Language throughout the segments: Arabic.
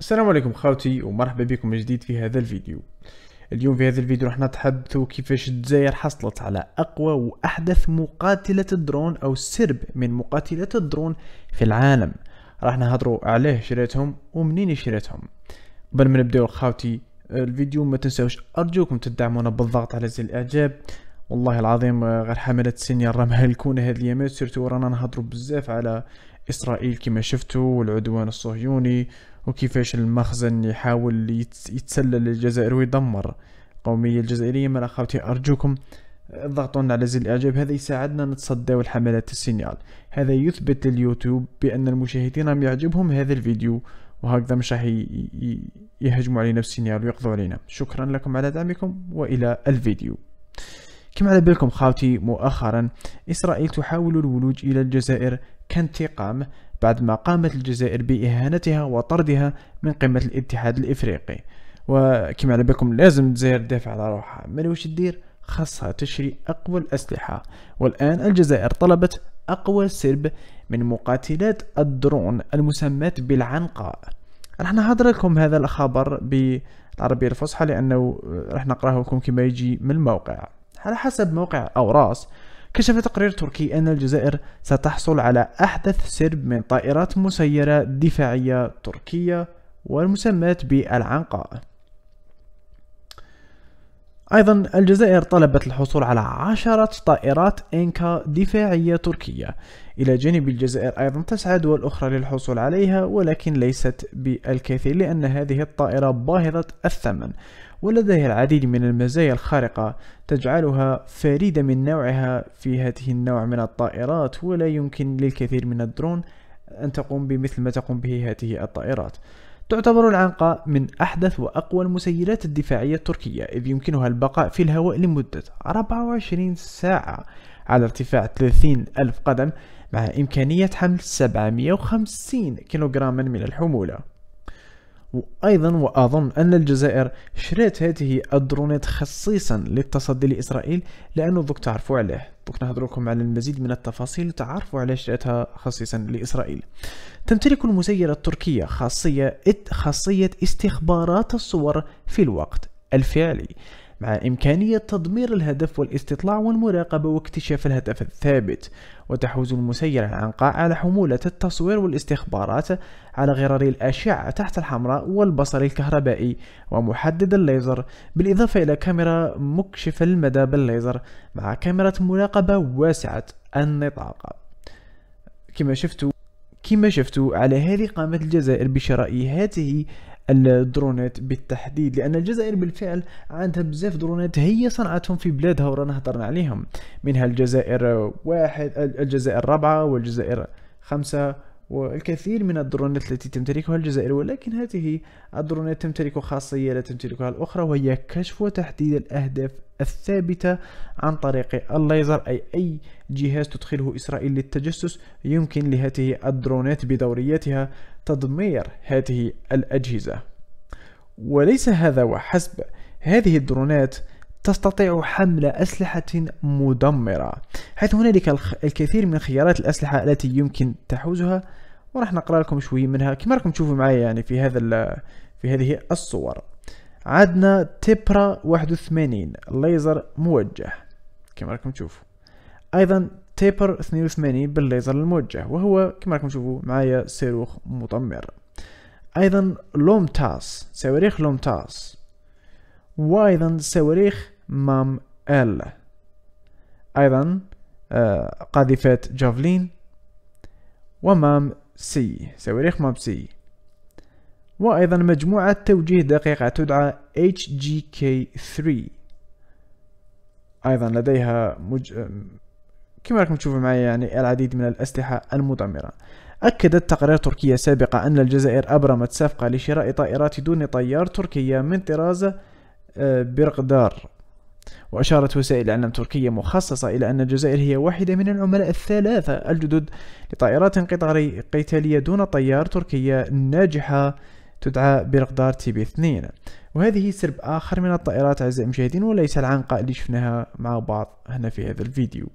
السلام عليكم خاوتي ومرحبا بكم من جديد في هذا الفيديو اليوم في هذا الفيديو راح نتحدث كيفاش الجزائر حصلت على اقوى واحدث مقاتلة الدرون او سرب من مقاتلة الدرون في العالم راح نهضروا عليه شريتهم ومنين شريتهم قبل ما نبداو خاوتي الفيديو ما تنساوش ارجوكم تدعمونا بالضغط على زر الاعجاب والله العظيم آه، غير حملة السنية راه مهلكونا هاد اليامات سيرتو رانا نهضروا بزاف على اسرائيل كما شفتوا والعدوان الصهيوني وكيفاش المخزن يحاول يتسلل للجزائر ويدمر القومية الجزائرية من أخوتي أرجوكم اضغطوا على زر الإعجاب هذا يساعدنا نتصدى الحملات السينيال هذا يثبت لليوتيوب بأن المشاهدين عم يعجبهم هذا الفيديو وهكذا مش راح يهجموا علينا بالسينيال ويقضوا علينا شكرا لكم على دعمكم وإلى الفيديو كما على بالكم خاوتي مؤخرا إسرائيل تحاول الولوج إلى الجزائر كانتقام بعد ما قامت الجزائر بإهانتها وطردها من قمة الاتحاد الإفريقي وكما على بالكم لازم الجزائر تدافع على روحها ما واش تدير خاصها تشري أقوى الأسلحة والآن الجزائر طلبت أقوى سرب من مقاتلات الدرون المسماة بالعنقاء راح نحضر لكم هذا الخبر بالعربية الفصحى لأنه راح نقراه لكم كما يجي من الموقع على حسب موقع أوراس كشف تقرير تركي أن الجزائر ستحصل على أحدث سرب من طائرات مسيرة دفاعية تركية والمسمات بالعنقاء أيضا الجزائر طلبت الحصول على عشرة طائرات إنكا دفاعية تركية إلى جانب الجزائر أيضا تسعى دول أخرى للحصول عليها ولكن ليست بالكثير لأن هذه الطائرة باهظة الثمن ولديها العديد من المزايا الخارقة تجعلها فريدة من نوعها في هذه النوع من الطائرات ولا يمكن للكثير من الدرون أن تقوم بمثل ما تقوم به هذه الطائرات تعتبر العنقاء من أحدث وأقوى المسيرات الدفاعية التركية إذ يمكنها البقاء في الهواء لمدة 24 ساعة على ارتفاع 30 ألف قدم مع إمكانية حمل 750 كيلوغراما من الحمولة وأيضا وأظن أن الجزائر شريت هذه الدرونات خصيصا للتصدي لإسرائيل لأنه دوك تعرفوا عليه دوك نهضروا لكم على المزيد من التفاصيل تعرفوا علاش جاتها خصيصا لاسرائيل تمتلك المسيره التركيه خاصيه خاصيه استخبارات الصور في الوقت الفعلي مع إمكانية تضمير الهدف والاستطلاع والمراقبة واكتشاف الهدف الثابت وتحوز المسيرة العنقاء على حمولة التصوير والاستخبارات على غرار الأشعة تحت الحمراء والبصر الكهربائي ومحدد الليزر بالإضافة إلى كاميرا مكشفة المدى بالليزر مع كاميرا مراقبة واسعة النطاق كما شفتوا كما شفتوا على هذه قامت الجزائر بشراء هذه الدرونات بالتحديد لأن الجزائر بالفعل عندها بزاف درونات هي صنعتهم في بلادها ورانا هضرنا عليهم منها الجزائر واحد الجزائر رابعة والجزائر خمسة والكثير من الدرونات التي تمتلكها الجزائر ولكن هذه الدرونات تمتلك خاصية لا تمتلكها الأخرى وهي كشف وتحديد الأهداف الثابتة عن طريق الليزر أي أي جهاز تدخله إسرائيل للتجسس يمكن لهذه الدرونات بدوريتها تدمير هذه الأجهزة وليس هذا وحسب هذه الدرونات تستطيع حمل أسلحة مدمرة حيث هنالك الكثير من خيارات الأسلحة التي يمكن تحوزها وراح نقرأ لكم شوي منها كما راكم تشوفوا معي يعني في هذا في هذه الصور عندنا تيبرا 81 ليزر موجه كما راكم تشوفوا ايضا تيبر 82 بالليزر الموجه وهو كما راكم تشوفوا معايا صاروخ مدمر ايضا لومتاس صواريخ لومتاس وايضا صواريخ مام ال أيضا قاذفة جافلين ومام سي صواريخ مام سي وأيضا مجموعة توجيه دقيقة تدعى HGK3 أيضا لديها مج... كما راكم تشوفوا معي يعني العديد من الأسلحة المدمرة أكدت تقارير تركية سابقة أن الجزائر أبرمت صفقة لشراء طائرات دون طيار تركية من طراز برقدار وأشارت وسائل إعلام تركية مخصصة إلى أن الجزائر هي واحدة من العملاء الثلاثة الجدد لطائرات قطارية قتالية دون طيار تركية ناجحة تدعى برقدار تي بي 2 وهذه سرب آخر من الطائرات أعزائي المشاهدين وليس العنقاء اللي شفناها مع بعض هنا في هذا الفيديو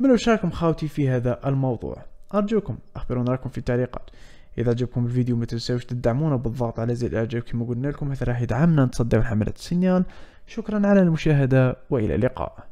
من رأيكم خاوتي في هذا الموضوع أرجوكم أخبرونا رأيكم في التعليقات اذا عجبكم الفيديو ما تنساوش تدعمونا بالضغط على زر الاعجاب كما قلنا لكم حيث راح يدعمنا نتصدى ونحمل السينيال شكرا على المشاهده والى اللقاء